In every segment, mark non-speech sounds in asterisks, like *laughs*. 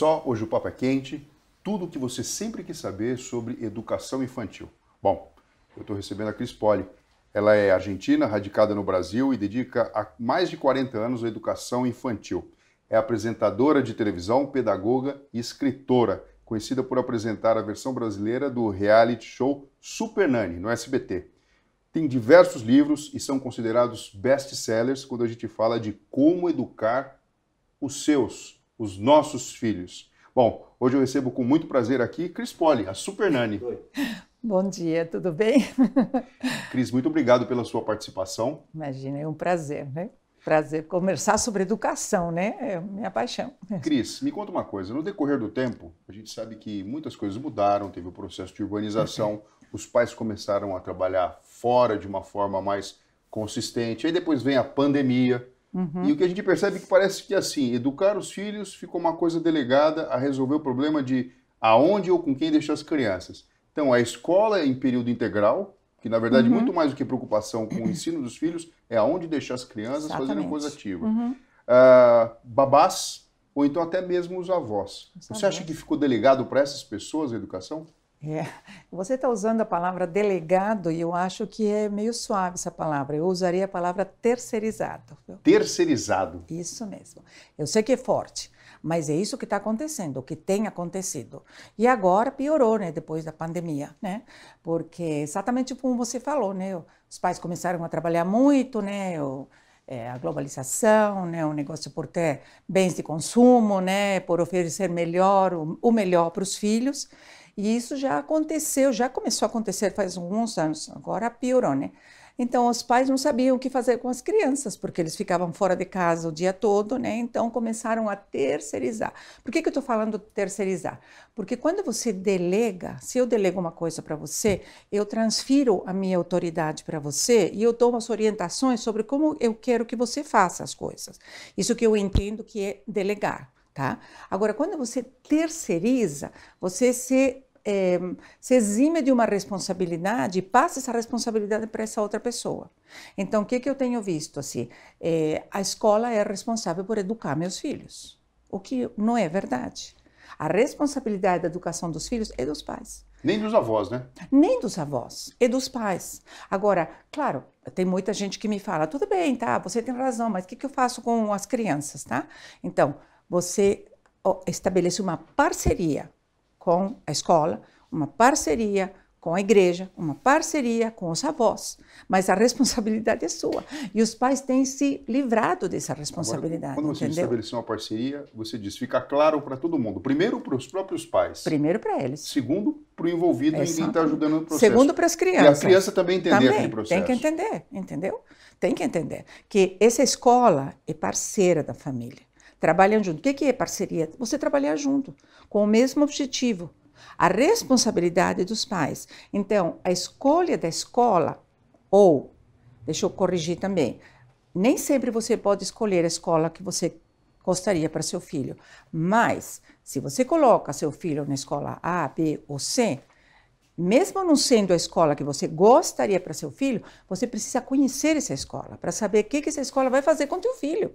só, hoje o Papo é Quente, tudo o que você sempre quis saber sobre educação infantil. Bom, eu estou recebendo a Cris Poli. Ela é argentina, radicada no Brasil e dedica há mais de 40 anos à educação infantil. É apresentadora de televisão, pedagoga e escritora, conhecida por apresentar a versão brasileira do reality show Super Nani, no SBT. Tem diversos livros e são considerados best-sellers quando a gente fala de como educar os seus os nossos filhos. Bom, hoje eu recebo com muito prazer aqui Cris Poli, a Super Nani. Oi. Bom dia, tudo bem? *laughs* Cris, muito obrigado pela sua participação. Imagina, é um prazer, né? Prazer conversar sobre educação, né? É minha paixão. Cris, me conta uma coisa. No decorrer do tempo, a gente sabe que muitas coisas mudaram, teve o processo de urbanização, uhum. os pais começaram a trabalhar fora de uma forma mais consistente. Aí depois vem a pandemia, Uhum. E o que a gente percebe é que parece que assim, educar os filhos ficou uma coisa delegada a resolver o problema de aonde ou com quem deixar as crianças. Então, a escola é em período integral, que na verdade uhum. muito mais do que preocupação com o ensino dos filhos, é aonde deixar as crianças Exatamente. fazendo coisa ativa. Uhum. Uh, babás, ou então até mesmo os avós. Você acha que ficou delegado para essas pessoas a educação? É. Você está usando a palavra delegado e eu acho que é meio suave essa palavra. Eu usaria a palavra terceirizado. Terceirizado. Isso mesmo. Eu sei que é forte, mas é isso que está acontecendo, o que tem acontecido. E agora piorou, né? Depois da pandemia, né? Porque exatamente como você falou, né? Os pais começaram a trabalhar muito, né? Eu é, a globalização, né, o negócio por ter bens de consumo, né, por oferecer melhor o, o melhor para os filhos. E isso já aconteceu, já começou a acontecer faz alguns anos, agora piorou, né? Então, os pais não sabiam o que fazer com as crianças, porque eles ficavam fora de casa o dia todo, né? Então, começaram a terceirizar. Por que, que eu estou falando terceirizar? Porque quando você delega, se eu delego uma coisa para você, eu transfiro a minha autoridade para você e eu dou as orientações sobre como eu quero que você faça as coisas. Isso que eu entendo que é delegar. Tá? Agora, quando você terceiriza, você se é, se exime de uma responsabilidade, passa essa responsabilidade para essa outra pessoa. Então, o que, que eu tenho visto? Assim, é, a escola é responsável por educar meus filhos, o que não é verdade. A responsabilidade da educação dos filhos é dos pais. Nem dos avós, né? Nem dos avós, e é dos pais. Agora, claro, tem muita gente que me fala, tudo bem, tá, você tem razão, mas o que, que eu faço com as crianças, tá? Então, você estabelece uma parceria com a escola, uma parceria com a igreja, uma parceria com os avós, mas a responsabilidade é sua. E os pais têm se livrado dessa responsabilidade. Agora, quando você entendeu? estabeleceu uma parceria, você diz, fica claro para todo mundo. Primeiro, para os próprios pais. Primeiro, para eles. Segundo, para o envolvido é em quem está ajudando no processo. Segundo, para as crianças. E a criança também entender também, aquele processo. Tem que entender, entendeu? Tem que entender que essa escola é parceira da família trabalham junto. O que é parceria? Você trabalhar junto, com o mesmo objetivo. A responsabilidade dos pais. Então, a escolha da escola, ou, deixa eu corrigir também, nem sempre você pode escolher a escola que você gostaria para seu filho. Mas, se você coloca seu filho na escola A, B ou C, mesmo não sendo a escola que você gostaria para seu filho, você precisa conhecer essa escola para saber o que, que essa escola vai fazer com teu filho.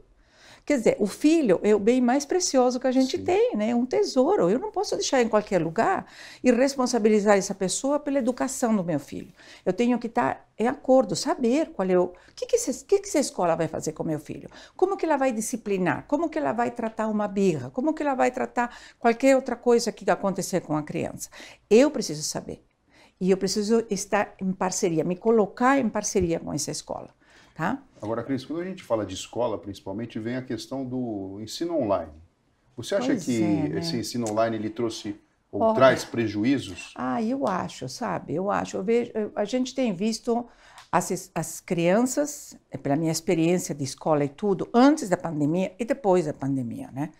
Quer dizer, o filho é o bem mais precioso que a gente Sim. tem, né? É um tesouro. Eu não posso deixar em qualquer lugar e responsabilizar essa pessoa pela educação do meu filho. Eu tenho que estar em acordo, saber qual é o que que, que, que essa escola vai fazer com meu filho, como que ela vai disciplinar, como que ela vai tratar uma birra, como que ela vai tratar qualquer outra coisa que acontecer com a criança. Eu preciso saber e eu preciso estar em parceria, me colocar em parceria com essa escola. Tá? Agora, Cris, quando a gente fala de escola, principalmente, vem a questão do ensino online. Você acha pois que é, né? esse ensino online ele trouxe ou Olha, traz prejuízos? Ah, eu acho, sabe? Eu acho. Eu vejo, a gente tem visto as, as crianças, é, pela minha experiência de escola e tudo, antes da pandemia e depois da pandemia, né?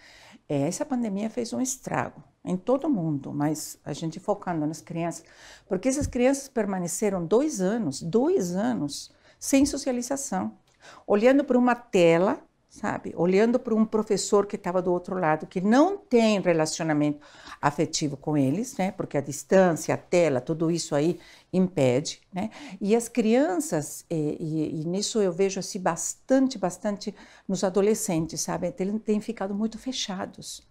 É, essa pandemia fez um estrago em todo mundo, mas a gente focando nas crianças, porque essas crianças permaneceram dois anos, dois anos sem socialização, olhando para uma tela, sabe? Olhando para um professor que estava do outro lado, que não tem relacionamento afetivo com eles, né? Porque a distância, a tela, tudo isso aí impede, né? E as crianças, e, eh, e, e nisso eu vejo assim bastante, bastante nos adolescentes, sabe? Eles têm ficado muito fechados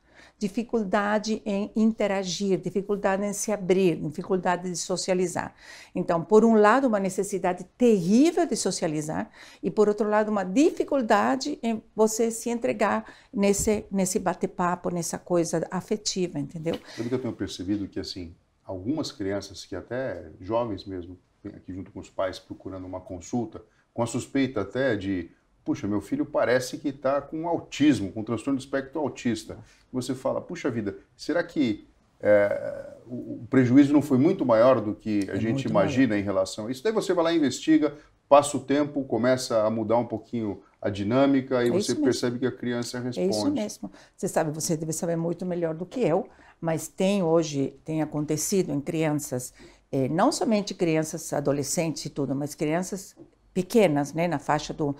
dificuldade em interagir, dificuldade em se abrir, dificuldade de socializar. Então, por um lado, uma necessidade terrível de socializar e por outro lado, uma dificuldade em você se entregar nesse nesse bate-papo, nessa coisa afetiva, entendeu? Sabe que eu tenho percebido que assim, algumas crianças que até jovens mesmo, aqui junto com os pais procurando uma consulta, com a suspeita até de puxa, meu filho parece que está com autismo, com transtorno do espectro autista. Você fala, puxa vida, será que é, o prejuízo não foi muito maior do que a é gente imagina maior. em relação a isso? Daí você vai lá, investiga, passa o tempo, começa a mudar um pouquinho a dinâmica e é você percebe que a criança responde. É isso mesmo. Você sabe, você deve saber muito melhor do que eu, mas tem hoje, tem acontecido em crianças, eh, não somente crianças adolescentes e tudo, mas crianças pequenas, né, na faixa do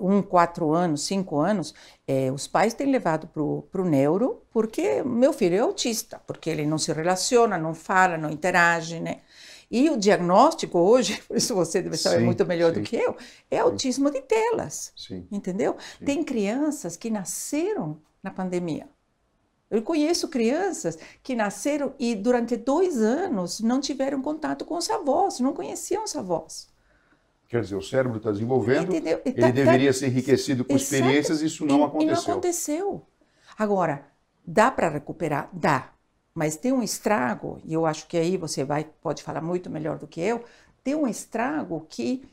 um, quatro anos, cinco anos, é, os pais têm levado para o neuro, porque meu filho é autista, porque ele não se relaciona, não fala, não interage, né? E o diagnóstico hoje, *laughs* por isso você deve saber sim, muito melhor sim. do que eu, é autismo de telas. Sim. Entendeu? Tem crianças que nasceram na pandemia. Eu conheço crianças que nasceram e durante dois anos não tiveram contato com os avós, não conheciam os avós. Quer dizer, o cérebro está desenvolvendo, Entendeu? ele tá, tá deveria tá... ser enriquecido com Exato. experiências, isso não e, aconteceu. E não aconteceu. Agora, dá para recuperar? Dá. Mas tem um estrago, e eu acho que aí você vai pode falar muito melhor do que eu, tem um estrago que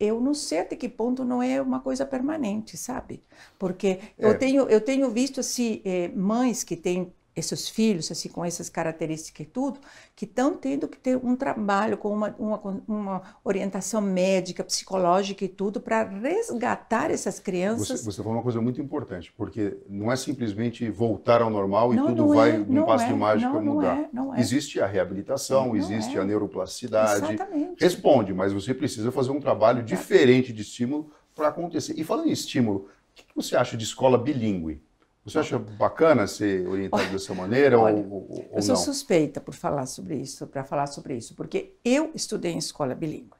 eu não sei até que ponto não é uma coisa permanente, sabe? Porque é. eu, tenho, eu tenho visto assim, eh, mães que têm esses filhos, assim, com essas características e tudo, que estão tendo que ter um trabalho com uma, uma, uma orientação médica, psicológica e tudo, para resgatar essas crianças. Você, você, falou uma coisa muito importante, porque não é simplesmente voltar ao normal e não, tudo não vai, é, num passo é, de mágica, não, mudar. É, não é, existe a reabilitação, existe é. a neuroplasticidade. Exatamente. Responde, mas você precisa fazer um trabalho é. diferente de estímulo para acontecer. E falando em estímulo, o que você acha de escola bilíngue? Você acha bacana ser orientado dessa maneira olha, ou, ou, Eu sou não? suspeita por falar sobre isso, para falar sobre isso, porque eu estudei em escola bilíngue.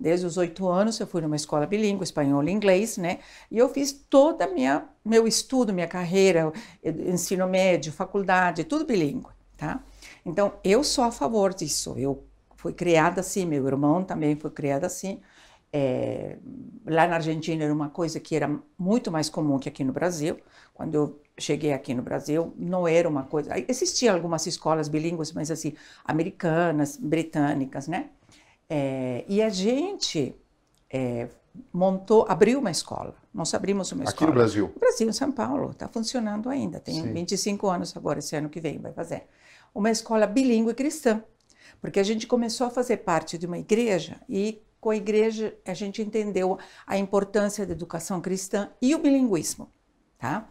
Desde os oito anos eu fui numa escola bilíngue, espanhol e inglês, né? E eu fiz toda minha meu estudo, minha carreira, eh, ensino médio, faculdade, tudo bilíngue, tá? Então eu sou a favor disso. Eu fui criada assim, meu irmão também foi criado assim. É, lá na Argentina era uma coisa que era muito mais comum que aqui no Brasil. Quando eu cheguei aqui no Brasil, não era uma coisa. Existiam algumas escolas bilíngues, mas assim, americanas, britânicas, né? É, e a gente é, montou, abriu uma escola. Nós abrimos uma aqui escola. Aqui no Brasil? No Brasil, em São Paulo. Está funcionando ainda. Tem Sim. 25 anos agora, esse ano que vem vai fazer. Uma escola bilíngue cristã. Porque a gente começou a fazer parte de uma igreja e com a igreja, a gente entendeu a importância da educação cristã e o bilinguismo, tá?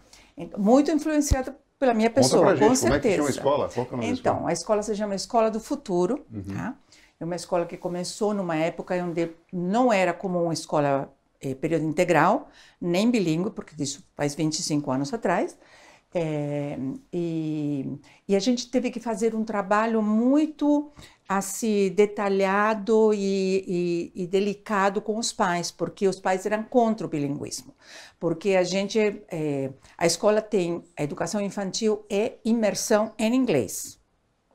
Muito influenciado pela minha pessoa, Conta pra gente, com certeza. Como é que chama a escola? Qual é o nome então, escola? a escola se chama Escola do Futuro, uhum. tá? É uma escola que começou numa época onde não era comum uma escola eh, período integral, nem bilíngue, porque isso faz 25 anos atrás. É, e, e, a gente teve que fazer um trabalho muito assim detalhado e, e, e, delicado com os pais, porque os pais eram contra o bilinguismo, porque a gente, é, a escola tem, a educação infantil é imersão em inglês.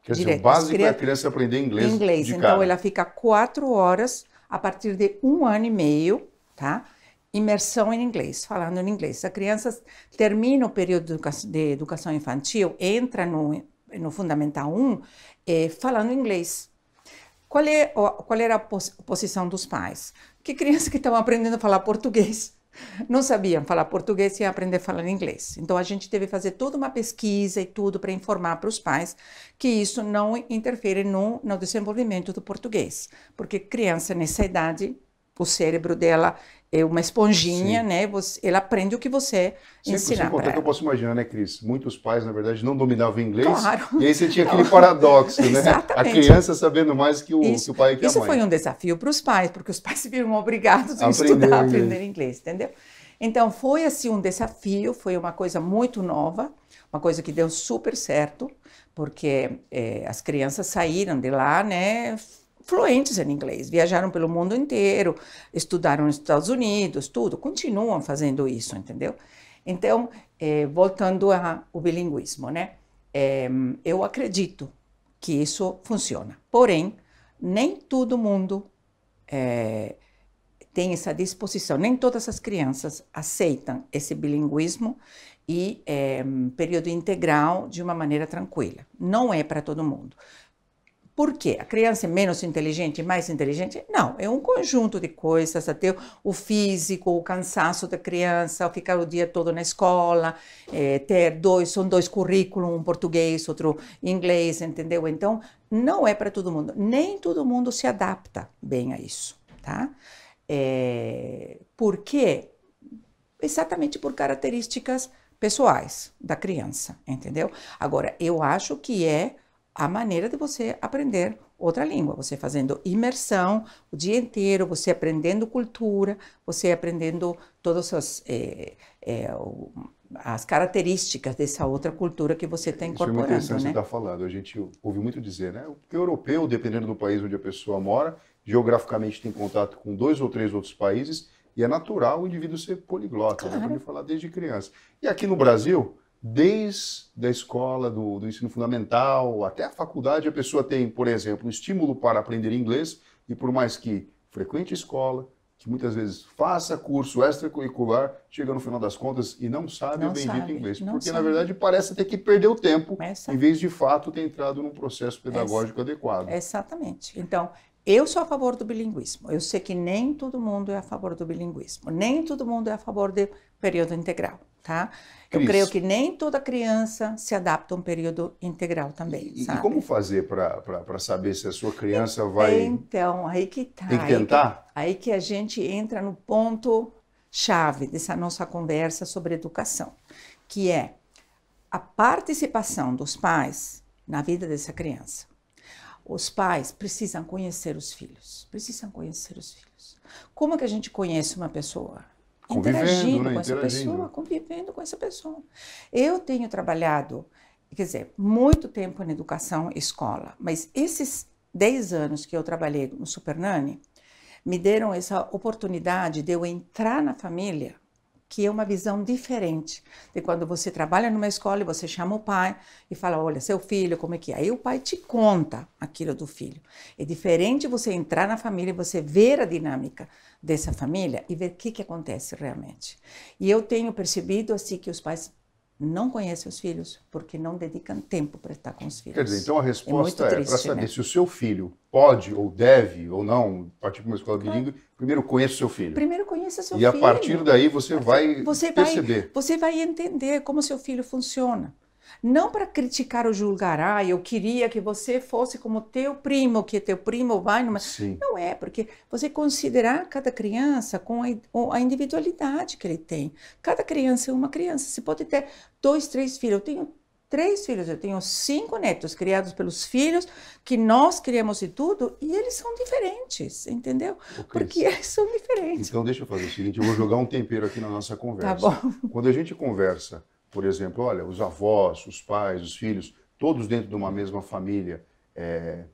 Quer dizer, Direto. o básico criança, é a criança aprender inglês Inglês, então cara. ela fica quatro horas a partir de um ano e meio, tá? Imersão em inglês, falando em inglês. A criança termina o período de educação infantil, entra no, no Fundamental 1, é, falando inglês. Qual, é, qual era a posição dos pais? Que crianças que estavam aprendendo a falar português não sabiam falar português e aprender a falar inglês. Então a gente teve que fazer toda uma pesquisa e tudo para informar para os pais que isso não interfere no, no desenvolvimento do português, porque criança nessa idade o cérebro dela é uma esponjinha, Sim. né? Você, ele aprende o que você Sim, que eu posso imaginar, né, Cris? Muitos pais, na verdade, não dominavam inglês. Claro. E aí você tinha aquele *laughs* paradoxo, né? A criança sabendo mais que o, isso, que o pai e que a mãe. Isso foi um desafio para os pais, porque os pais *laughs* se viram obrigados a estudar, inglês. aprender inglês, entendeu? Então, foi assim um desafio, foi uma coisa muito nova, uma coisa que deu super certo, porque é, as crianças saíram de lá, né? fluentes em inglês, viajaram pelo mundo inteiro, estudaram nos Estados Unidos, tudo, continuam fazendo isso, entendeu? Então, eh, voltando ao bilinguismo, né? Eh, eu acredito que isso funciona. Porém, nem todo mundo eh, tem essa disposição, nem todas as crianças aceitam esse bilinguismo e período integral de uma maneira tranquila. Não é para todo mundo. Por quê? A criança é menos inteligente, mais inteligente? Não, é um conjunto de coisas, até o físico, o cansaço da criança, ficar o dia todo na escola, é, ter dois, são dois currículos, um português, outro inglês, entendeu? Então, não é para todo mundo, nem todo mundo se adapta bem a isso, tá? É, por quê? Exatamente por características pessoais da criança, entendeu? Agora, eu acho que é a maneira de você aprender outra língua, você fazendo imersão o dia inteiro, você aprendendo cultura, você aprendendo todas as, eh, eh, as características dessa outra cultura que você está incorporando. Isso é interessante né? estar tá falando. A gente ouve muito dizer, né? O europeu, dependendo do país onde a pessoa mora, geograficamente tem contato com dois ou três outros países e é natural o indivíduo ser poliglota, né? claro. né? falar desde criança. E aqui no Brasil, desde a escola, do, do, ensino fundamental até a faculdade, a pessoa tem, por exemplo, um estímulo para aprender inglês e por mais que frequente a escola, que muitas vezes faça curso extracurricular, chega no final das contas e não sabe não o bendito sabe, inglês. Porque, sabe. na verdade, parece ter que perder o tempo, Essa. em vez de fato ter entrado num processo pedagógico Essa. adequado. Exatamente. Então, eu sou a favor do bilinguismo. Eu sei que nem todo mundo é a favor do bilinguismo, nem todo mundo é a favor do período integral tá? Eu creio que nem toda criança se adapta a um período integral também. E, e como fazer para saber se a sua criança então, vai. Então, aí que tá. Tem que tentar? Aí que, aí que a gente entra no ponto chave dessa nossa conversa sobre educação, que é a participação dos pais na vida dessa criança. Os pais precisam conhecer os filhos, precisam conhecer os filhos. Como é que a gente conhece uma pessoa? interagindo né? com essa pessoa, convivendo com essa pessoa. Eu tenho trabalhado, quer dizer, muito tempo na educação escola, mas esses 10 anos que eu trabalhei no Supernani me deram essa oportunidade de eu entrar na família que é uma visão diferente de quando você trabalha numa escola e você chama o pai e fala, olha, seu filho, como é que é? Aí o pai te conta aquilo do filho. É diferente você entrar na família e você ver a dinâmica dessa família e ver o que, que acontece realmente. E eu tenho percebido assim que os pais não conhece os filhos porque não dedicam tempo para estar com os filhos. Quer dizer, então a é resposta é, é para saber né? se o seu filho pode ou deve ou não partir para uma escola claro. primeiro conheça o seu filho. Primeiro conheça seu e filho. E a partir daí você, vai você perceber. Vai, você vai entender como seu filho funciona. Não para criticar ou julgar, ah, eu queria que você fosse como teu primo, que teu primo vai numa. Sim. Não é, porque você considerar cada criança com a, individualidade que ele tem. Cada criança é uma criança. Você pode ter dois, três filhos. Eu tenho três filhos, eu tenho cinco netos criados pelos filhos, que nós criamos e tudo, e eles são diferentes, entendeu? Porque *laughs* eles são diferentes. Então, deixa eu fazer o seguinte: eu vou jogar um tempero aqui na nossa tá conversa. Tá bom. Quando a gente conversa por exemplo, olha, os avós, os pais, os filhos, todos dentro de uma mesma família, é...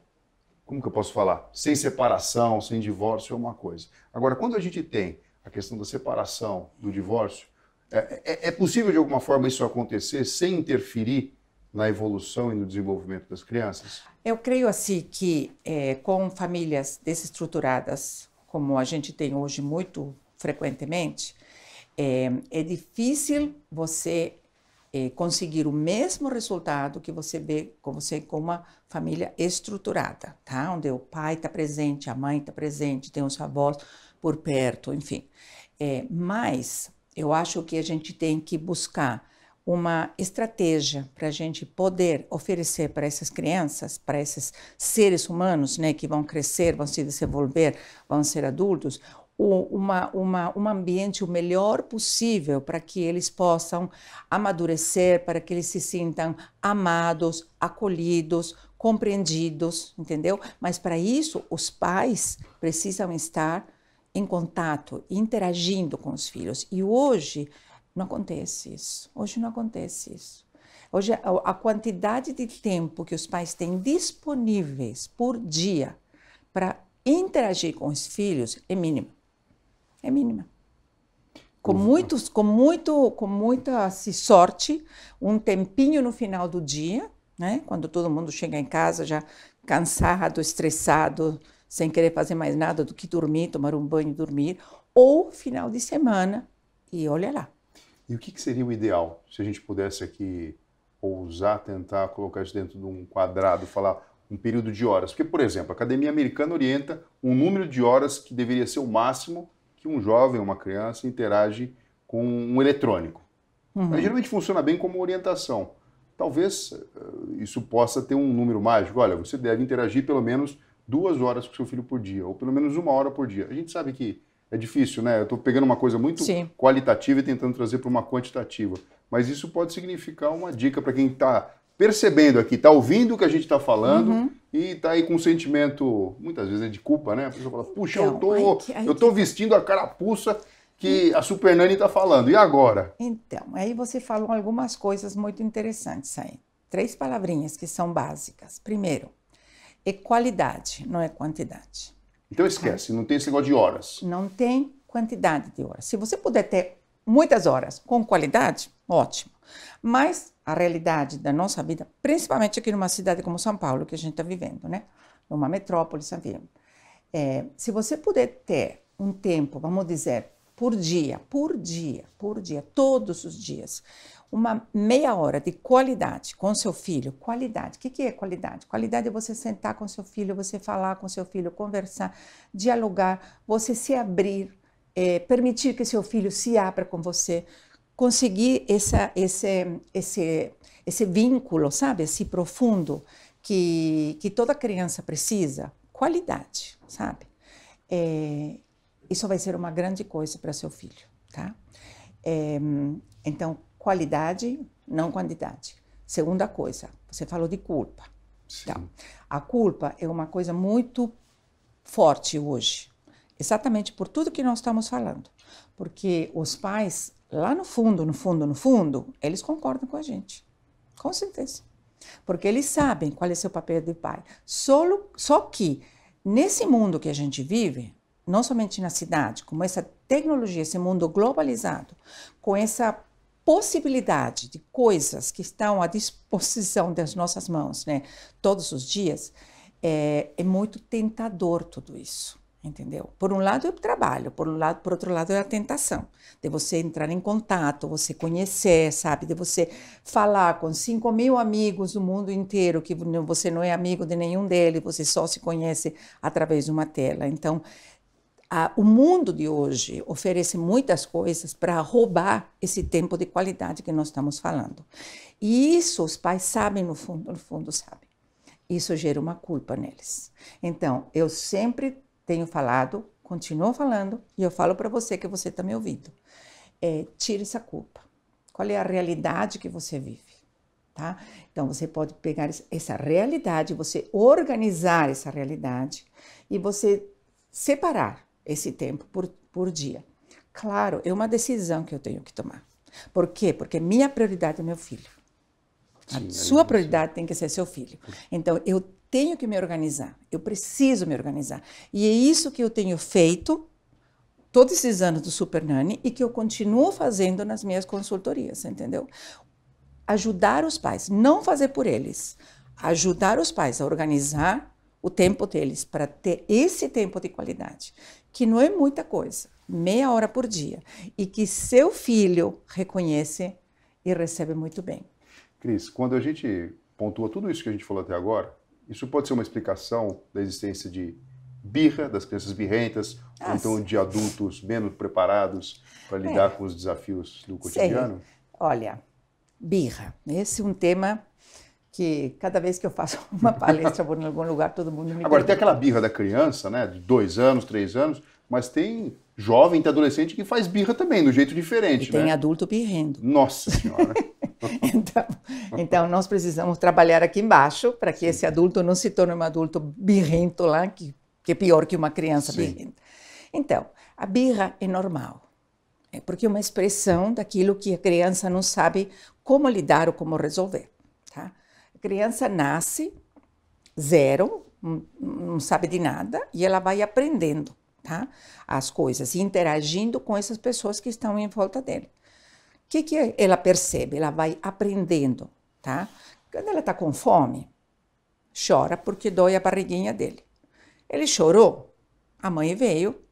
como que eu posso falar? Sem separação, sem divórcio é uma coisa. Agora, quando a gente tem a questão da separação, do divórcio, é, é, é possível de alguma forma isso acontecer sem interferir na evolução e no desenvolvimento das crianças? Eu creio assim que é, com famílias desestruturadas, como a gente tem hoje muito frequentemente, é, é difícil você eh, conseguir o mesmo resultado que você vê com você com uma família estruturada, tá? Onde o pai está presente, a mãe está presente, tem os avós por perto, enfim. É, mas eu acho que a gente tem que buscar uma estratégia para a gente poder oferecer para essas crianças, para esses seres humanos, né, que vão crescer, vão se desenvolver, vão ser adultos, uma, uma, um ambiente o melhor possível para que eles possam amadurecer, para que eles se sintam amados, acolhidos, compreendidos, entendeu? Mas para isso, os pais precisam estar em contato, interagindo com os filhos. E hoje não acontece isso. Hoje não acontece isso. Hoje a quantidade de tempo que os pais têm disponíveis por dia para interagir com os filhos é mínima é mínima. Com, uhum. muitos, com, muito, com muita assim, sorte, um tempinho no final do dia, né? quando todo mundo chega em casa já cansado, estressado, sem querer fazer mais nada do que dormir, tomar um banho e dormir, ou final de semana, e olha lá. E o que, que seria o ideal se a gente pudesse aqui ousar tentar colocar isso dentro de um quadrado, falar um período de horas? Porque, por exemplo, a Academia Americana orienta um número de horas que deveria ser o máximo que um jovem, uma criança, interage com um eletrônico. Uhum. Mas, geralmente funciona bem como orientação. Talvez eh, isso possa ter um número mágico. Olha, você deve interagir pelo menos duas horas com seu filho por dia, ou pelo menos uma hora por dia. A gente sabe que é difícil, né? Eu estou pegando uma coisa muito Sim. qualitativa e tentando trazer para uma quantitativa. Mas isso pode significar uma dica para quem está percebendo aqui, está ouvindo o que a gente está falando uhum. e está aí com um sentimento, muitas vezes, é de culpa, né? A pessoa fala, puxa, então, eu, tô, eu tô vestindo a carapuça que a Super Nani está falando. E agora? Então, aí você falou algumas coisas muito interessantes aí. Três palavrinhas que são básicas. Primeiro, é qualidade, não é quantidade. Então esquece, não tem esse negócio de horas. Não tem quantidade de horas. Se você puder ter muitas horas, com qualidade, ótimo. Mas a realidade da nossa vida, principalmente aqui numa cidade como São Paulo, que a gente está vivendo, né? Numa metrópole, sabe? É, se você puder ter um tempo, vamos dizer, por dia, por dia, por dia, todos os dias, uma meia hora de qualidade com seu filho. Qualidade, o que, que é qualidade? Qualidade é você sentar com seu filho, você falar com seu filho, conversar, dialogar, você se abrir, é, permitir que seu filho se abra com você, conseguir essa, esse, esse, esse vínculo, sabe, esse profundo que, que toda criança precisa, qualidade, sabe? É, isso vai ser uma grande coisa para seu filho, tá? É, então, qualidade, não quantidade. Segunda coisa, você falou de culpa. Então, Sim. Então, a culpa é uma coisa muito forte hoje, Exatamente por tudo que nós estamos falando. Porque os pais, lá no fundo, no fundo, no fundo, eles concordam com a gente. Com certeza. Porque eles sabem qual é seu papel de pai. Só, só que, nesse mundo que a gente vive, não somente na cidade, como essa tecnologia, esse mundo globalizado, com essa possibilidade de coisas que estão à disposição das nossas mãos, né, todos os dias, é, é muito tentador tudo isso entendeu? Por um lado é o trabalho, por um lado, por outro lado é a tentação de você entrar em contato, você conhecer, sabe, de você falar com 5 mil amigos do mundo inteiro que você não é amigo de nenhum deles, você só se conhece através de uma tela. Então, a, o mundo de hoje oferece muitas coisas para roubar esse tempo de qualidade que nós estamos falando. E isso os pais sabem no fundo, no fundo sabem. Isso gera uma culpa neles. Então, eu sempre tenho falado, continuo falando e eu falo para você que você está me ouvindo. É, tire essa culpa. Qual é a realidade que você vive? Tá? Então você pode pegar essa realidade, você organizar essa realidade e você separar esse tempo por, por dia. Claro, é uma decisão que eu tenho que tomar. Por quê? Porque minha prioridade é meu filho. A Sim, é sua prioridade tem que ser seu filho. Então eu tenho que me organizar, eu preciso me organizar. E é isso que eu tenho feito todos esses anos do Super Nani e que eu continuo fazendo nas minhas consultorias, entendeu? Ajudar os pais, não fazer por eles, ajudar os pais a organizar o tempo deles para ter esse tempo de qualidade, que não é muita coisa, meia hora por dia, e que seu filho reconhece e recebe muito bem. Cris, quando a gente pontua tudo isso que a gente falou até agora, isso pode ser uma explicação da existência de birra, das crianças birrentas, ah, ou então de adultos menos preparados para é. lidar é. com os desafios do cotidiano? Olha, birra. Esse é um tema que cada vez que eu faço *laughs* uma palestra, vou em algum lugar, todo mundo me Agora, pergunta. tem aquela birra da criança, né, de dois anos, três anos, mas tem jovem, tem adolescente que faz birra também, do jeito diferente, e né? tem adulto birrendo. Nossa Senhora! *laughs* *laughs* então, então, nós precisamos trabalhar aqui embaixo para que Sim. esse adulto não se torne um adulto birrento lá, que, que é pior que uma criança Sim. birrenta. Então, a birra é normal, é porque é uma expressão daquilo que a criança não sabe como lidar ou como resolver. Tá? A criança nasce zero, não sabe de nada e ela vai aprendendo tá? as coisas, interagindo com essas pessoas que estão em volta dele. O que, que é? ela percebe? Ela vai aprendendo, tá? Quando ela está com fome, chora porque dói a barriguinha dele. Ele chorou, a mãe veio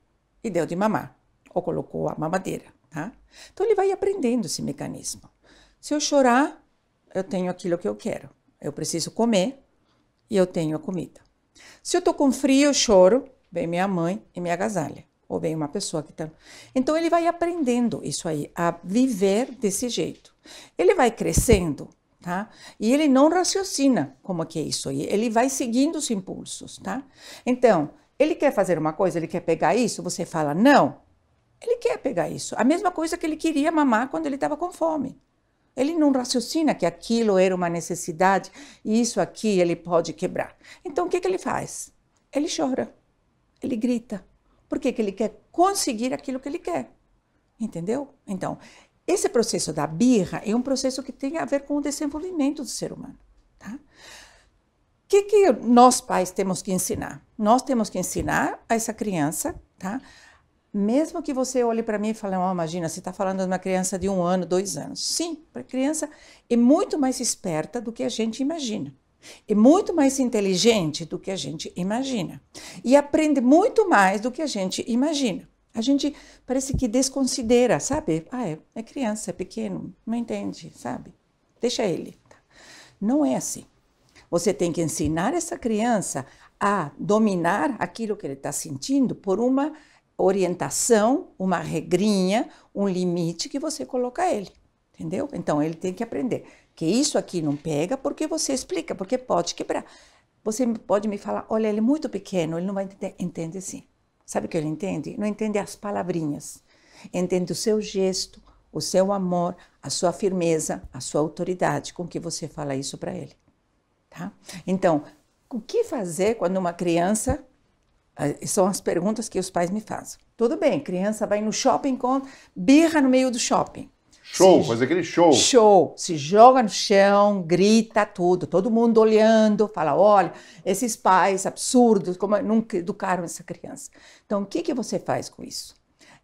e deu de mamar, ou colocou a mamadeira, tá? Então ele vai aprendendo esse mecanismo. Se eu chorar, eu tenho aquilo que eu quero. Eu preciso comer e eu tenho a comida. Se eu estou com frio, eu choro, vem minha mãe e me agasalha ou bem uma pessoa que está. Então ele vai aprendendo isso aí, a viver desse jeito. Ele vai crescendo, tá? E ele não raciocina como é que é isso aí, ele vai seguindo os impulsos, tá? Então, ele quer fazer uma coisa, ele quer pegar isso, você fala não. Ele quer pegar isso. A mesma coisa que ele queria mamar quando ele estava com fome. Ele não raciocina que aquilo era uma necessidade e isso aqui ele pode quebrar. Então o que, que ele faz? Ele chora, ele grita, porque ele quer conseguir aquilo que ele quer. Entendeu? Então, esse processo da birra é um processo que tem a ver com o desenvolvimento do ser humano. Tá? O que, que nós pais temos que ensinar? Nós temos que ensinar a essa criança, tá? Mesmo que você olhe para mim e fale, oh, imagina, você está falando de uma criança de um ano, dois anos. Sim, a criança é muito mais esperta do que a gente imagina é muito mais inteligente do que a gente imagina e aprende muito mais do que a gente imagina. A gente parece que desconsidera, sabe? Ah, é, é criança, é pequeno, não entende, sabe? Deixa ele. Tá? Não é assim. Você tem que ensinar essa criança a dominar aquilo que ele está sentindo por uma orientação, uma regrinha, um limite que você coloca a ele. Entendeu? Então ele tem que aprender que isso aqui não pega porque você explica, porque pode quebrar. Você pode me falar, olha, ele é muito pequeno, ele não vai entender. Entende sim. Sabe o que ele entende? Não entende as palavrinhas. Entende o seu gesto, o seu amor, a sua firmeza, a sua autoridade com que você fala isso para ele. Tá? Então, o que fazer quando uma criança. São as perguntas que os pais me fazem. Tudo bem, criança vai no shopping, com birra no meio do shopping. Show, se, fazer aquele show. Show. Se joga no chão, grita tudo, todo mundo olhando, fala: olha, esses pais absurdos, como é, nunca educaram essa criança. Então, o que, que você faz com isso?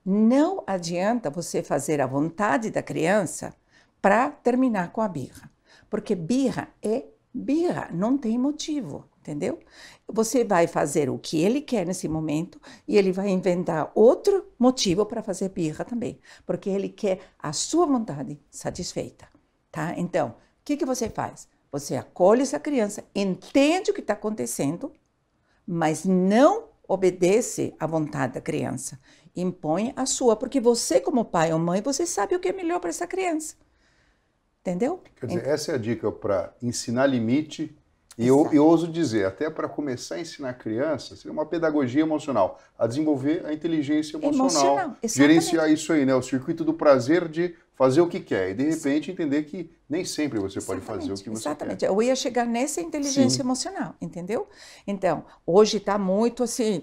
Não adianta você fazer a vontade da criança para terminar com a birra, porque birra é birra, não tem motivo entendeu? Você vai fazer o que ele quer nesse momento e ele vai inventar outro motivo para fazer birra também, porque ele quer a sua vontade satisfeita, tá? Então, o que, que você faz? Você acolhe essa criança, entende o que está acontecendo, mas não obedece à vontade da criança. Impõe a sua, porque você, como pai ou mãe, você sabe o que é melhor para essa criança. Entendeu? Quer dizer, essa é a dica para ensinar limite e tá eu, eu ouso dizer, até para começar a ensinar a criança, seria uma pedagogia emocional, a desenvolver a inteligência emocional, emocional gerenciar isso aí, né? O circuito do prazer de fazer o que quer e de repente entender que nem sempre você exatamente, pode fazer o que você exatamente. quer. Exatamente. Eu ia chegar nessa inteligência Sim. emocional, entendeu? Então, hoje está muito assim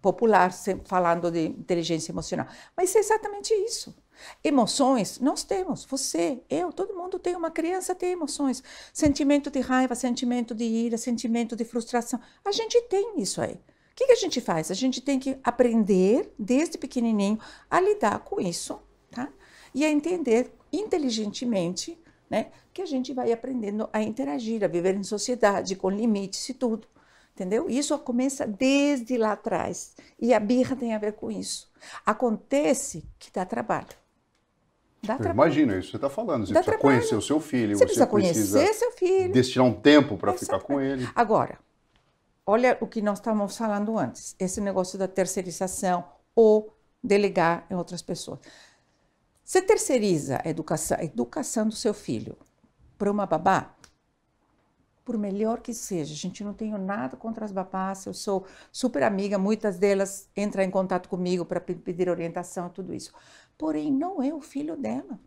popular falando de inteligência emocional, mas é exatamente isso. Emoções, nós temos, você, eu, todo mundo tem, uma criança tem emoções. Sentimento de raiva, sentimento de ira, sentimento de frustração. A gente tem isso aí. O que, que a gente faz? A gente tem que aprender, desde pequenininho, a lidar com isso, tá? E a entender inteligentemente, né? Que a gente vai aprendendo a interagir, a viver em sociedade, com limites e tudo entendeu? Isso começa desde lá atrás. E a birra tem a ver com isso. Acontece que dá trabalho. Dá isso que você está falando. Você Dá precisa trabalho. conhecer o seu filho. Você, precisa conhecer precisa seu filho. Destinar um tempo para ficar com ele. Agora, olha o que nós estávamos falando antes. Esse negócio da terceirização ou delegar em outras pessoas. Você terceiriza a educação, a educação do seu filho para uma babá, por melhor que seja. Gente, não tenho nada contra as babás, eu sou super amiga, muitas delas entram em contato comigo para pedir orientação e tudo isso. Porém, não é o filho dela.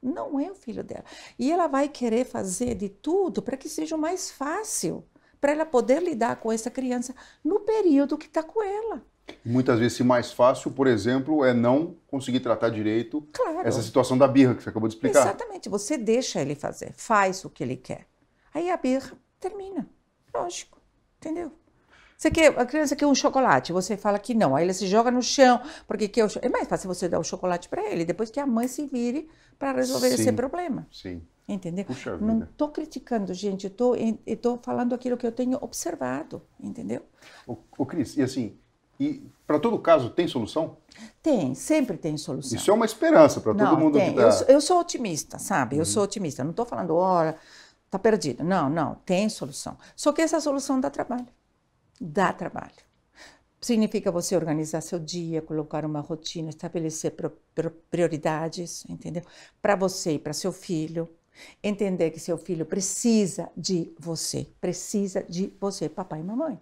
Não é o filho dela. E ela vai querer fazer de tudo para que seja mais fácil para ela poder lidar com essa criança no período que está com ela. Muitas vezes, mais fácil, por exemplo, é não conseguir tratar direito claro. essa situação da birra que você acabou de explicar. Exatamente. Você deixa ele fazer, faz o que ele quer. Aí a birra termina. Lógico, entendeu? Você quer, a criança quer um chocolate, você fala que não, aí ele se joga no chão, porque quer o É mais fácil você dar o chocolate para ele, depois que a mãe se vire para resolver sim, esse problema. Sim. Entendeu? Puxa vida. Não estou criticando, gente, estou tô, estou falando aquilo que eu tenho observado, entendeu? O, o Cris, e assim, e para todo caso tem solução? Tem, sempre tem solução. Isso é uma esperança para todo mundo tem. que eu, tá eu sou otimista, sabe? Uhum. Eu sou otimista. Não estou falando, olha, está perdido. Não, não, tem solução. Só que essa solução dá trabalho. Dá trabalho. Significa você organizar seu dia, colocar uma rotina, estabelecer prioridades, entendeu? Para você e para seu filho. Entender que seu filho precisa de você. Precisa de você, papai e mamãe.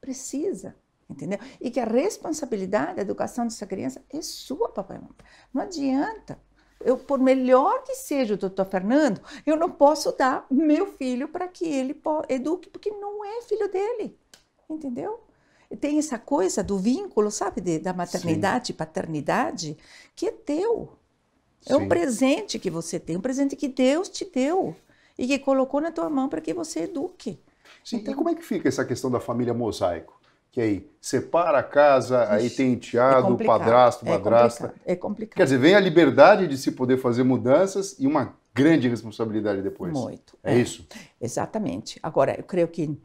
Precisa entendeu? E que a responsabilidade da educação dessa criança é sua, papai e mamãe. Não adianta eu, por melhor que seja o doutor Fernando, eu não posso dar meu filho para que ele eduque, porque não é filho dele, entendeu? Tem essa coisa do vínculo, sabe, de, da maternidade, e paternidade, que é teu. É Sim. um presente que você tem, um presente que Deus te deu e que colocou na tua mão para que você eduque. Sim, então, e como é que fica essa questão da família mosaico? que aí separa a casa, Ixi, aí tem enteado, é padrasto, é madrasta. É, é complicado, Quer dizer, vem a liberdade de se poder fazer mudanças e uma grande responsabilidade depois. Muito. É, é. isso? Exatamente. Agora, eu creio que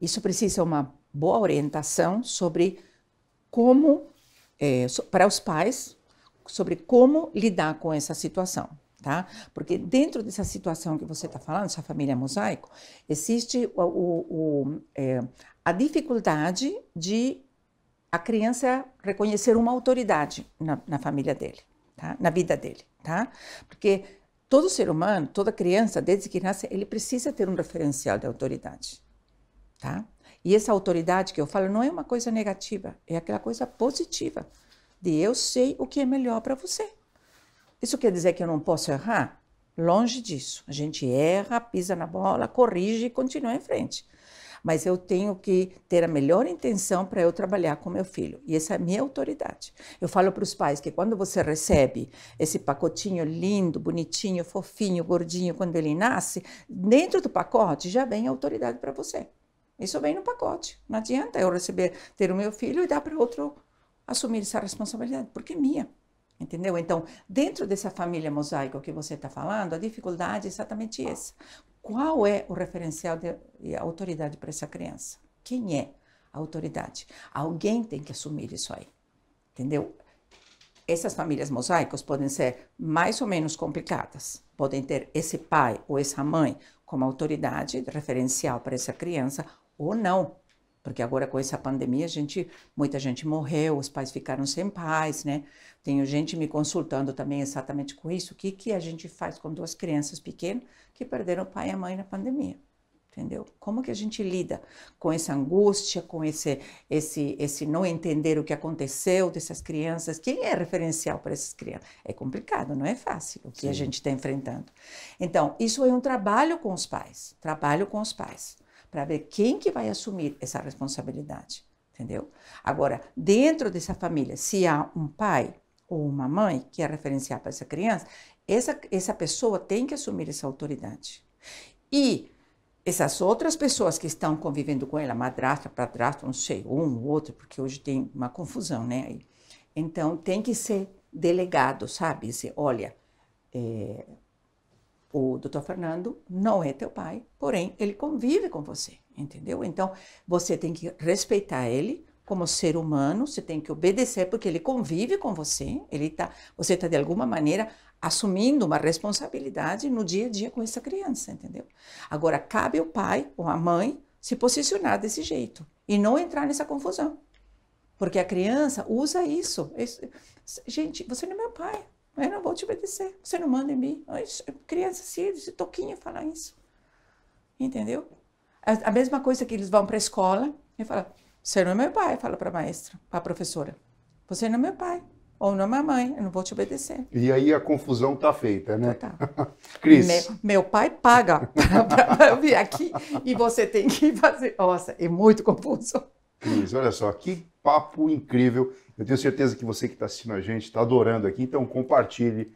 isso precisa uma boa orientação sobre como, é, para os pais, sobre como lidar com essa situação tá? Porque dentro dessa situação que você está falando, essa família mosaico, existe o, o, o, é, a dificuldade de a criança reconhecer uma autoridade na, na família dele, tá? Na vida dele, tá? Porque todo ser humano, toda criança, desde que nasce, ele precisa ter um referencial de autoridade, tá? E essa autoridade que eu falo não é uma coisa negativa, é aquela coisa positiva de eu sei o que é melhor para você. Isso quer dizer que eu não posso errar? Longe disso. A gente erra, pisa na bola, corrige e continua em frente. Mas eu tenho que ter a melhor intenção para eu trabalhar com meu filho. E essa é a minha autoridade. Eu falo para os pais que quando você recebe esse pacotinho lindo, bonitinho, fofinho, gordinho, quando ele nasce, dentro do pacote já vem a autoridade para você. Isso vem no pacote. Não adianta eu receber, ter o meu filho e dar para outro assumir essa responsabilidade, porque é minha. Entendeu? Então, dentro dessa família mosaico que você está falando, a dificuldade é exatamente essa. Qual é o referencial e a autoridade para essa criança? Quem é a autoridade? Alguém tem que assumir isso aí. Entendeu? Essas famílias mosaicos podem ser mais ou menos complicadas. Podem ter esse pai ou essa mãe como autoridade referencial para essa criança ou não. Porque agora com essa pandemia, a gente, muita gente morreu, os pais ficaram sem pais, né? Tenho gente me consultando também exatamente com isso, o que, que a gente faz com duas crianças pequenas que perderam o pai e a mãe na pandemia entendeu? Como que a gente lida com essa angústia, com esse esse esse não entender o que aconteceu dessas crianças? Quem é referencial para essas crianças? É complicado, não é fácil o que Sim. a gente está enfrentando. Então, isso é um trabalho com os pais, trabalho com os pais para ver quem que vai assumir essa responsabilidade, entendeu? Agora, dentro dessa família, se há um pai ou uma mãe que é referenciar para essa criança, essa, essa pessoa tem que assumir essa autoridade. E essas outras pessoas que estão convivendo com ela, madrasta, padrasto, não sei, um, outro, porque hoje tem uma confusão, né? Então, tem que ser delegado, sabe? Se, olha, é, o Dr. Fernando não é teu pai, porém ele convive com você, entendeu? Então você tem que respeitar ele como ser humano, você tem que obedecer porque ele convive com você, ele tá, você está de alguma maneira assumindo uma responsabilidade no dia a dia com essa criança, entendeu? Agora cabe ao pai ou à mãe se posicionar desse jeito e não entrar nessa confusão. Porque a criança usa isso. isso gente, você não é meu pai, eu não vou te obedecer, você não manda em mim. Criança de toquinha falar isso. Entendeu? A mesma coisa que eles vão para a escola e falam, você não é meu pai, fala para a maestra, para a professora. Você não é meu pai, ou não é minha mãe, eu não vou te obedecer. E aí a confusão está feita, né? Tá. *laughs* Cris. Meu, meu, pai paga *laughs* para vir aqui e você tem que fazer. Nossa, é muito confuso. Cris, olha só, que papo incrível. Eu tenho certeza que você que está assistindo a gente está adorando aqui, então compartilhe,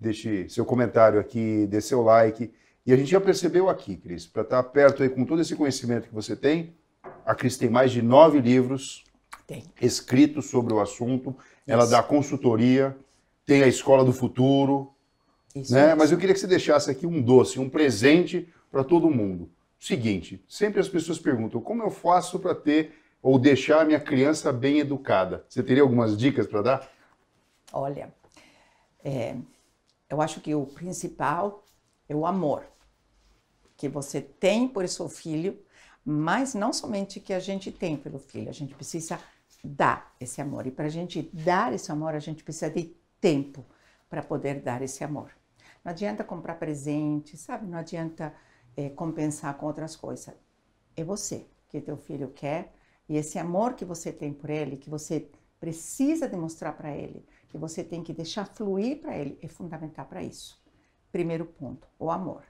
deixe seu comentário aqui, dê seu like. E a gente já percebeu aqui, Cris, para estar tá perto aí com todo esse conhecimento que você tem, a Cris tem mais de nove livros escritos sobre o assunto, Isso. ela dá consultoria, tem a Escola do Futuro, Isso. né? Mas eu queria que você deixasse aqui um doce, um presente para todo mundo. Seguinte, sempre as pessoas perguntam, como eu faço para ter ou deixar a minha criança bem educada? Você teria algumas dicas para dar? Olha, é, eu acho que o principal é o amor que você tem por seu filho, mas não somente que a gente tem pelo filho, a gente precisa dar esse amor. E para a gente dar esse amor, a gente precisa de tempo para poder dar esse amor. Não adianta comprar presente, sabe? Não adianta é, compensar com outras coisas. É você que teu filho quer, e esse amor que você tem por ele, que você precisa demonstrar para ele, que você tem que deixar fluir para ele, é fundamental para isso. Primeiro ponto, o amor.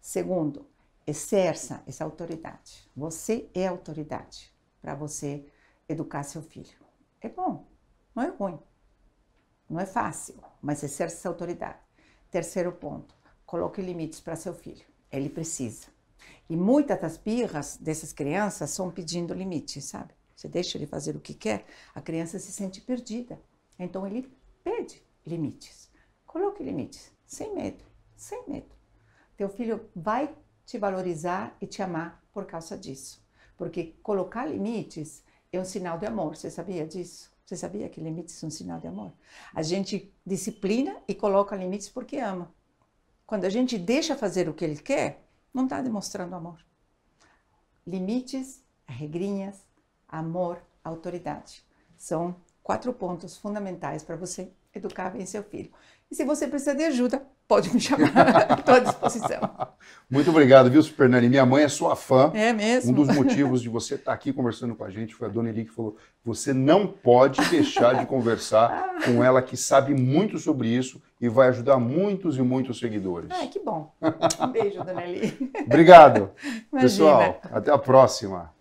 Segundo, exerça essa autoridade. Você é autoridade para você educar seu filho. É bom, não é ruim, não é fácil, mas exerça essa autoridade. Terceiro ponto, coloque limites para seu filho. Ele precisa. E muitas das birras dessas crianças são pedindo limite, sabe? Você deixa ele fazer o que quer, a criança se sente perdida. Então ele pede limites. Coloque limites, sem medo, sem medo. Teu filho vai te valorizar e te amar por causa disso. Porque colocar limites é um sinal de amor, você sabia disso? Você sabia que limites são um sinal de amor? A gente disciplina e coloca limites porque ama. Quando a gente deixa fazer o que ele quer, não está demonstrando amor. Limites, regrinhas, amor, autoridade. São quatro pontos fundamentais para você educar bem seu filho. E se você precisa de ajuda, pode me chamar, estou *laughs* à disposição. *laughs* Muito obrigado, viu, Supernani? Minha mãe é sua fã. É mesmo. Um dos motivos de você estar tá aqui conversando com a gente foi a dona Eli que falou: você não pode deixar de conversar *laughs* com ela, que sabe muito sobre isso e vai ajudar muitos e muitos seguidores. Ah, que bom. Um beijo, dona Eli. obrigado. Imagina. Pessoal, até a próxima.